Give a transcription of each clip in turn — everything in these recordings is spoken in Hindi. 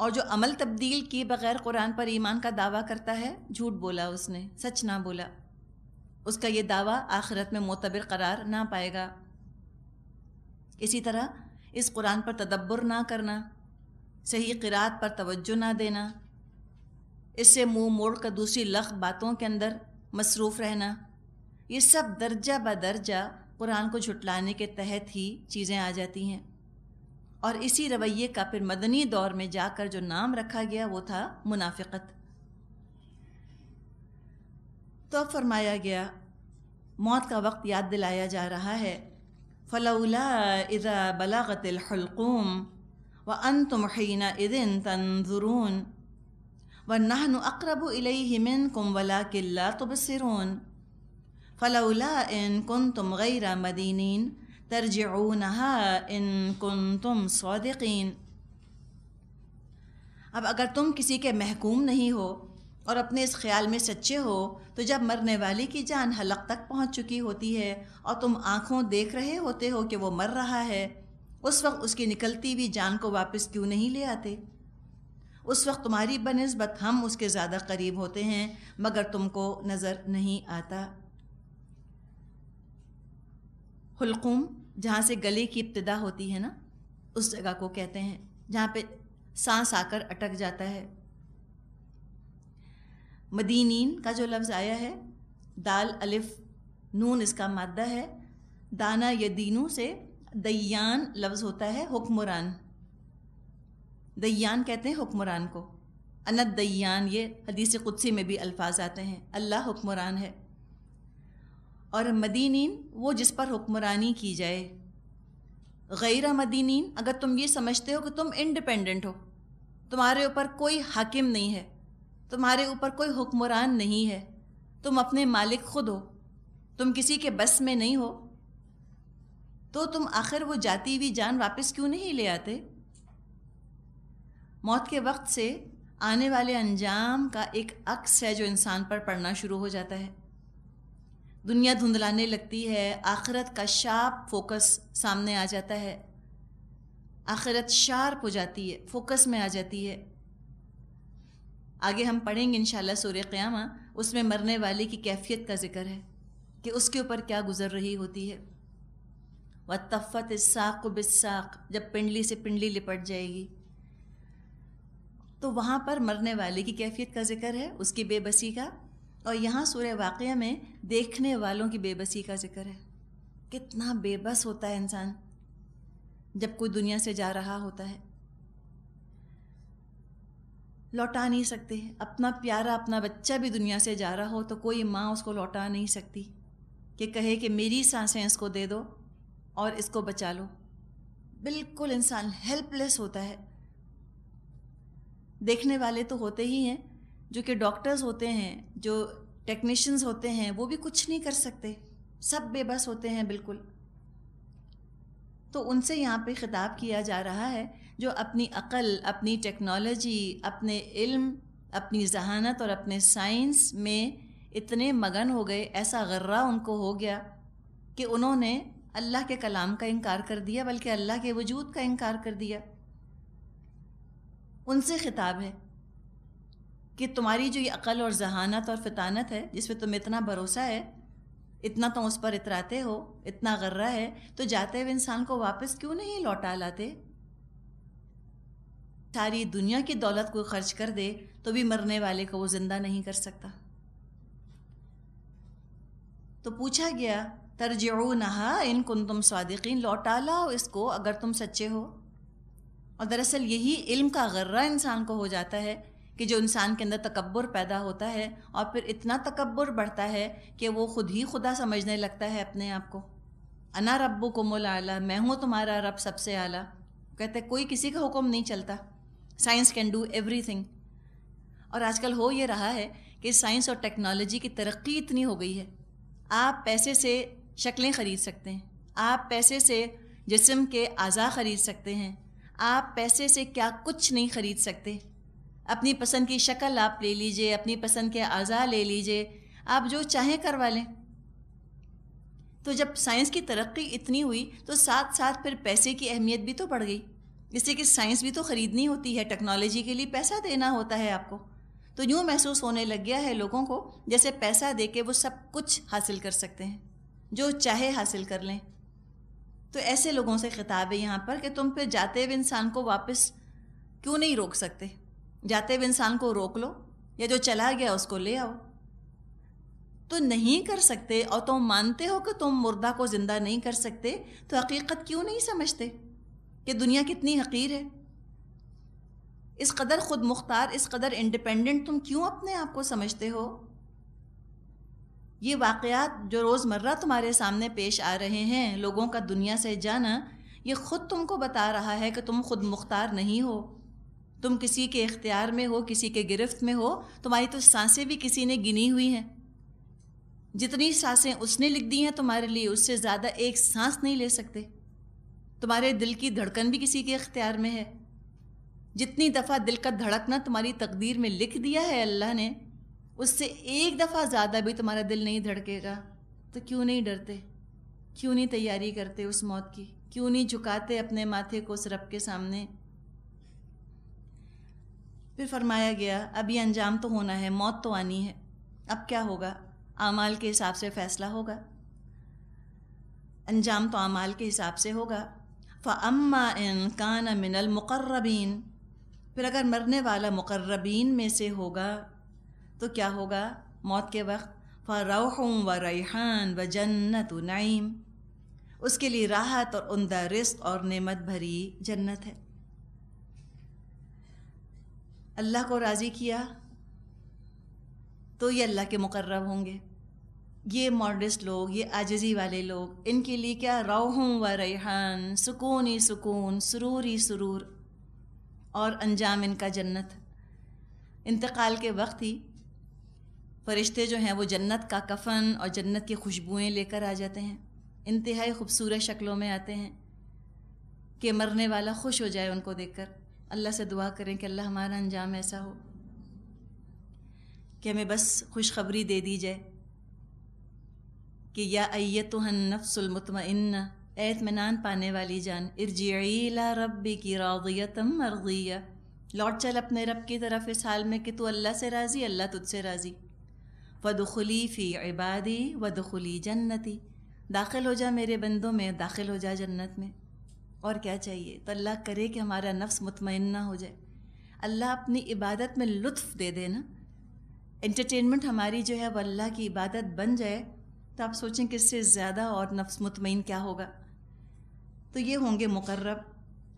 और जो अमल तब्दील किए बगैर कुरान पर ईमान का दावा करता है झूठ बोला उसने सच ना बोला उसका ये दावा आखिरत में मोतबर करार ना पाएगा इसी तरह इस कुरान पर तदब्बर ना करना सही किरात पर तवज्जो ना देना इससे मुंह मोड़ कर दूसरी लख बातों के अंदर मसरूफ़ रहना ये सब दर्जा ब दर्जा कुरान को झुटलाने के तहत ही चीज़ें आ जाती हैं और इसी रवैये का फिर मदनी दौर में जाकर जो नाम रखा गया वो था मुनाफिकत तो फरमाया गया मौत का वक्त याद दिलाया जा रहा है फ़लाउला इज़ा बलागतलहलकूम व अन तुमहीना इदिन तंजुरून व नहन अकरब इलमिन कुम वला किल्ला तबसरून फ़लाउला इन कुन तुम गैरा मदीन तर्जऊनहा इन कन तुम सौदिन अब अगर तुम किसी के महकूम नहीं हो और अपने इस ख्याल में सच्चे हो तो जब मरने वाले की जान हलक तक पहुंच चुकी होती है और तुम आंखों देख रहे होते हो कि वो मर रहा है उस वक्त उसकी निकलती हुई जान को वापस क्यों नहीं ले आते उस वक्त तुम्हारी बनस्बत हम उसके ज़्यादा करीब होते हैं मगर तुमको नज़र नहीं आता हलकुम जहाँ से गले की इब्तदा होती है ना उस जगह को कहते हैं जहाँ पे सांस आकर अटक जाता है मदीनीन का जो लफ्ज़ आया है दाल अलिफ नून इसका मादा है दाना यदीनू से दयान लफ्ज़ होता है हुक्मरान दयान कहते हैं हुक्मरान को अनद दयान ये हदीस कुदसी में भी अल्फाज आते हैं अल्लाह हुक्मरान है और मदीनीन वो जिस पर हुक्मरानी की जाए गैर मदीनीन अगर तुम ये समझते हो कि तुम इंडिपेंडेंट हो तुम्हारे ऊपर कोई हाकिम नहीं है तुम्हारे ऊपर कोई हुक्मरान नहीं है तुम अपने मालिक खुद हो तुम किसी के बस में नहीं हो तो तुम आखिर वो जाती हुई जान वापस क्यों नहीं ले आते मौत के वक्त से आने वाले अंजाम का एक अक्स है जो इंसान पर पड़ना शुरू हो जाता है दुनिया धुंधलाने लगती है आखिरत का शार्प फोकस सामने आ जाता है आखिरत शार्प हो जाती है फोकस में आ जाती है आगे हम पढ़ेंगे इन सूर्य क़्यामा उसमें मरने वाले की कैफियत का जिक्र है कि उसके ऊपर क्या गुजर रही होती है व तफ़त इसाक बिसाक जब पिंडली से पिंडली लिपट जाएगी तो वहाँ पर मरने वाले की कैफियत का जिक्र है उसकी बेबसी का और यहाँ सूर्य वाक़ में देखने वालों की बेबसी का जिक्र है कितना बेबस होता है इंसान जब कोई दुनिया से जा रहा होता है लौटा नहीं सकते अपना प्यारा अपना बच्चा भी दुनिया से जा रहा हो तो कोई माँ उसको लौटा नहीं सकती कि कहे कि मेरी सांसें इसको दे दो और इसको बचा लो बिल्कुल इंसान हेल्पलेस होता है देखने वाले तो होते ही हैं जो कि डॉक्टर्स होते हैं जो टेक्नीशियंस होते हैं वो भी कुछ नहीं कर सकते सब बेबस होते हैं बिल्कुल तो उनसे यहाँ पे ख़िताब किया जा रहा है जो अपनी अक़ल अपनी टेक्नोलॉजी अपने इल्म अपनी जहानत और अपने साइंस में इतने मगन हो गए ऐसा गर्रा उनको हो गया कि उन्होंने अल्लाह के कलाम का इनकार कर दिया बल्कि अल्लाह के वजूद का इनकार कर दिया उनसे ख़िताब है कि तुम्हारी जो ये अकल और जहानत और फितानत है जिस पर तुम इतना भरोसा है इतना तुम उस पर इतराते हो इतना गर्रा है तो जाते हुए इंसान को वापस क्यों नहीं लौटा लाते सारी दुनिया की दौलत को खर्च कर दे तो भी मरने वाले को वो ज़िंदा नहीं कर सकता तो पूछा गया तरजो नहा इन कुन तुम स्वादिकीन लौटा लाओ इसको अगर तुम सच्चे हो और दरअसल यही इल्म का गर्रा इंसान को हो जाता है कि जो इंसान के अंदर तकबर पैदा होता है और फिर इतना तकबर बढ़ता है कि वो खुद ही खुदा समझने लगता है अपने आप को अना रब को मोल आला मैं हूँ तुम्हारा रब सबसे आला कहते कोई किसी का हुक्म नहीं चलता science can do everything और आजकल हो ये रहा है कि साइंस और टेक्नोलॉजी की तरक्की इतनी हो गई है आप पैसे से शक्लें ख़रीद सकते हैं आप पैसे से जिसम के अज़ा ख़रीद सकते हैं आप पैसे से क्या कुछ नहीं ख़रीद सकते अपनी पसंद की शक्ल आप ले लीजिए अपनी पसंद के अज़ा ले लीजिए आप जो चाहें करवा लें तो जब साइंस की तरक्की इतनी हुई तो साथ साथ फिर पैसे की अहमियत भी तो बढ़ गई इससे कि साइंस भी तो ख़रीदनी होती है टेक्नोलॉजी के लिए पैसा देना होता है आपको तो यूँ महसूस होने लग गया है लोगों को जैसे पैसा दे के वो सब कुछ हासिल कर सकते हैं जो चाहे हासिल कर लें तो ऐसे लोगों से खिताब है यहाँ पर कि तुम फिर जाते हुए इंसान को वापस क्यों नहीं रोक सकते जाते हुए इंसान को रोक लो या जो चला गया उसको ले आओ तो नहीं कर सकते और तुम मानते हो कि तुम मुर्दा को ज़िंदा नहीं कर सकते तो हकीकत क्यों नहीं समझते कि दुनिया कितनी हकीर है इस कदर खुद मुख्तार इस कदर इंडिपेंडेंट तुम क्यों अपने आप को समझते हो ये वाक़ात जो रोज़मर्रा तुम्हारे सामने पेश आ रहे हैं लोगों का दुनिया से जाना ये ख़ुद तुमको बता रहा है कि तुम खुद मुख्तार नहीं हो तुम किसी के इख्तियार में हो किसी के गिरफ्त में हो तुम्हारी तो सांसें भी किसी ने गिनी हुई हैं जितनी सांसें उसने लिख दी हैं तुम्हारे लिए उससे ज़्यादा एक सांस नहीं ले सकते तुम्हारे दिल की धड़कन भी किसी के इख्तियार में है जितनी दफ़ा दिल का धड़कना तुम्हारी तकदीर में लिख दिया है अल्लाह ने उससे एक दफ़ा ज़्यादा भी तुम्हारा दिल नहीं धड़केगा तो क्यों नहीं डरते क्यों नहीं तैयारी करते उस मौत की क्यों नहीं झुकाते अपने माथे को उस रब के सामने फिर फरमाया गया अभी अंजाम तो होना है मौत तो आनी है अब क्या होगा आमाल के हिसाब से फ़ैसला होगा अंजाम तो आमाल के हिसाब से होगा फ़म्मा इन कान मिनल मुकर्रबीन फिर अगर मरने वाला मुकर्रबीन में से होगा तो क्या होगा मौत के वक्त फ़रौह व रैहान व जन्नत नईम उसके लिए राहत और उमदा रिस्क और नेमत भरी जन्नत है अल्लाह को राज़ी किया तो ये अल्लाह के मुकर्रब होंगे ये मॉडर्स्ट लोग ये आजजी वाले लोग इनके लिए क्या रोहूँ व रेहान सुकून ही सुकून ही सुरूर और अंजाम इनका जन्नत इंतकाल के वक्त ही फरिश्ते जो हैं वो जन्नत का कफन और जन्नत की खुशबुएँ लेकर आ जाते हैं इंतहाई खूबसूरत शक्लों में आते हैं कि मरने वाला खुश हो जाए उनको देखकर अल्लाह से दुआ करें कि अल्लाह हमारा अंजाम ऐसा हो कि हमें बस खुशखबरी दे दी जाए कि या अयत नफ्सुलमतमन एतमान पाने वाली जान इर्जिला रब की रागियतम लौट चल अपने रब की तरफ इस हाल में कि तू अल्लाह से राज़ी अल्लाह तुझसे राज़ी वदखली फ़ी इबादी वद खुली जन्नती दाखिल हो जा मेरे बंदों में दाखिल हो जा जन्नत में और क्या चाहिए तो अल्लाह करे कि हमारा नफ्स ना हो जाए अल्लाह अपनी इबादत में लुत्फ़ दे देना एंटरटेनमेंट हमारी जो है वह अल्लाह की इबादत बन जाए तो आप सोचें कि इससे ज़्यादा और नफ्स मुतमिन क्या होगा तो ये होंगे मुकर्रब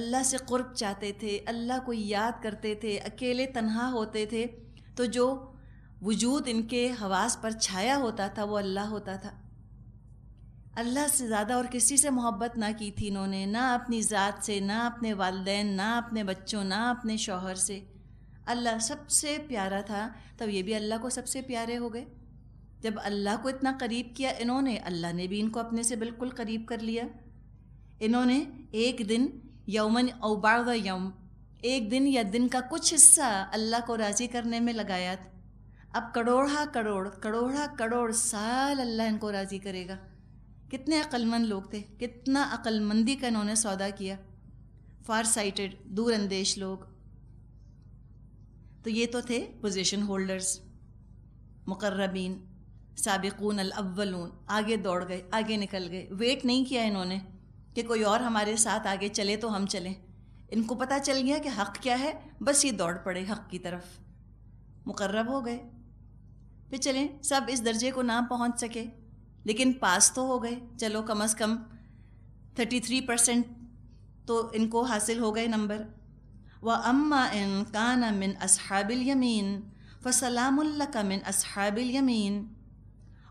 अल्लाह से क़ुरब चाहते थे अल्लाह को याद करते थे अकेले तन्हा होते थे तो जो वजूद इनके हवास पर छाया होता था वो अल्लाह होता था अल्लाह से ज़्यादा और किसी से मोहब्बत ना की थी इन्होंने ना अपनी ज़ात से ना अपने वालदे ना अपने बच्चों ना अपने शोहर से अल्लाह सबसे प्यारा था तब ये भी अल्लाह को सबसे प्यारे हो गए जब अल्लाह को इतना करीब किया इन्होंने अल्लाह ने भी इनको अपने से बिल्कुल करीब कर लिया इन्होंने एक दिन यौमन अवबाड़ यौम एक दिन या दिन का कुछ हिस्सा अल्लाह को राज़ी करने में लगाया अब करोड़ा करोड़ करोड़ा करोड़ साल अल्लाह इनको राज़ी करेगा कितने अक्लमंद लोग थे कितना अक्लमंदी का इन्होंने सौदा किया फार साइटेड दूर अंदेश लोग तो ये तो थे पोजीशन होल्डर्स मुकर्रबीन सबकून अव्वलून आगे दौड़ गए आगे निकल गए वेट नहीं किया इन्होंने कि कोई और हमारे साथ आगे चले तो हम चलें इनको पता चल गया कि हक़ क्या है बस ये दौड़ पड़े हक़ की तरफ मुकर्रब हो गए फिर चलें सब इस दर्जे को ना पहुंच सके लेकिन पास तो हो गए चलो कम अज़ कम थर्टी थ्री परसेंट तो इनको हासिल हो गए नंबर व अम्मा इन काना मिन असहाबिल यमीन फ़सलामुल्लका मिन असहाबिल यमीन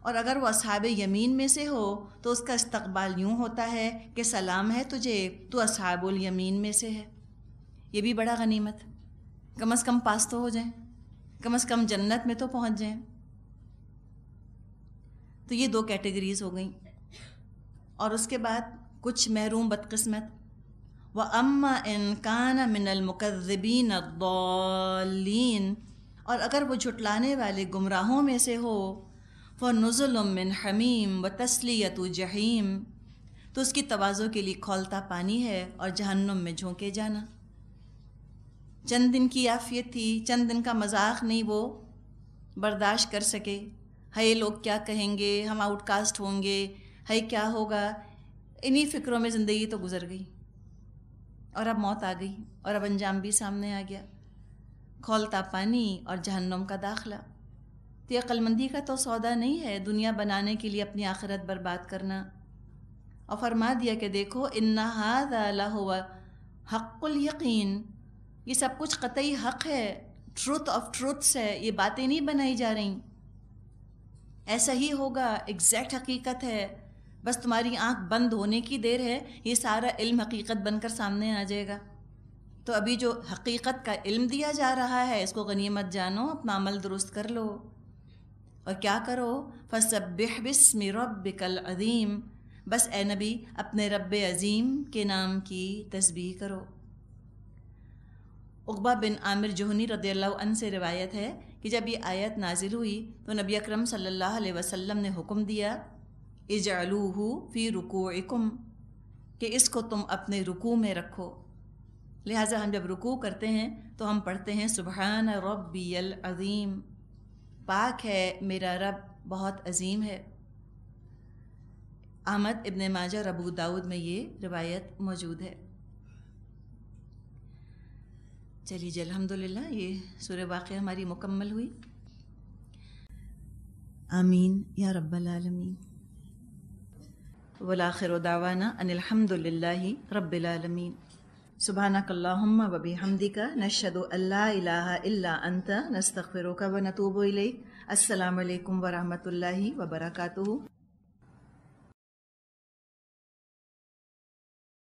और अगर वह असहाब यमीन में से हो तो उसका इस्तकबाल यूँ होता है कि सलाम है तुझे तो तु असहाबुल यमीन में से है ये भी बड़ा गनीमत कम अज़ कम पास तो हो जाए कम अज़ कम जन्नत में तो पहुँच जाए तो ये दो कैटेगरीज हो गई और उसके बाद कुछ महरूम बदकस्मत व अम्मा इनकान मिनलमकदबीन दौलिन और अगर वो झुटलाने वाले गुमराहों में से हो व नज़ुलमिन हमीम व तसलीत जहीम तो उसकी तवाज़ों के लिए खोलता पानी है और जहन्नुम में झोंके जाना चंद दिन की आफियत थी चंद दिन का मजाक नहीं वो बर्दाश्त कर सके है लोग क्या कहेंगे हम आउटकास्ट होंगे हाय क्या होगा इन्हीं फिक्रों में ज़िंदगी तो गुजर गई और अब मौत आ गई और अब अंजाम भी सामने आ गया खोलता पानी और जहन्नम का दाखला तो ये अक्लमंदी का तो सौदा नहीं है दुनिया बनाने के लिए अपनी आखिरत बर्बाद करना और फरमा दिया कि देखो इन्ना हादा हुआ हक़ुल यकीन ये सब कुछ कतई हक़ है ट्रुथ ऑफ ट्रुथ्स है ये बातें नहीं बनाई जा रही ऐसा ही होगा एग्जैक्ट हकीकत है बस तुम्हारी आंख बंद होने की देर है ये सारा इल्म हकीकत बनकर सामने आ जाएगा तो अभी जो हकीकत का इल्म दिया जा रहा है इसको गनीमत जानो अपना अमल दुरुस्त कर लो और क्या करो फसबिह बिस्म रब्बिकल अजीम बस ए नबी अपने रब अज़ीम के नाम की तस्बीह करो उकबा बिन आमिर जोहनी रदी से रिवायत है कि जब ये आयत नाजिल हुई तो नबी अकरम अलैहि वसल्लम ने हुक्म दिया इजालूहू फ़ी रुकूकुम कि इसको तुम अपने रुकू में रखो लिहाजा हम जब रुकू करते हैं तो हम पढ़ते हैं सुबहान रब्बियल अज़ीम पाक है मेरा रब बहुत अज़ीम है अहमद इब्न माजा रबू दाऊद में ये रिवायत मौजूद है चलिए जी अलहमदिल्ला ये सूर्य वाक़ हमारी मुकम्मल हुई आमीन या रब्बालमीन वलाखिर दावाना अनिलहमदिल्ला रब्बिलमीन सुबहानकल्लाम वबी हमदी का नशद अल्ला अंत नस्तफ़िर व नतूब अलैक अल्लाम वरहमल वबरकू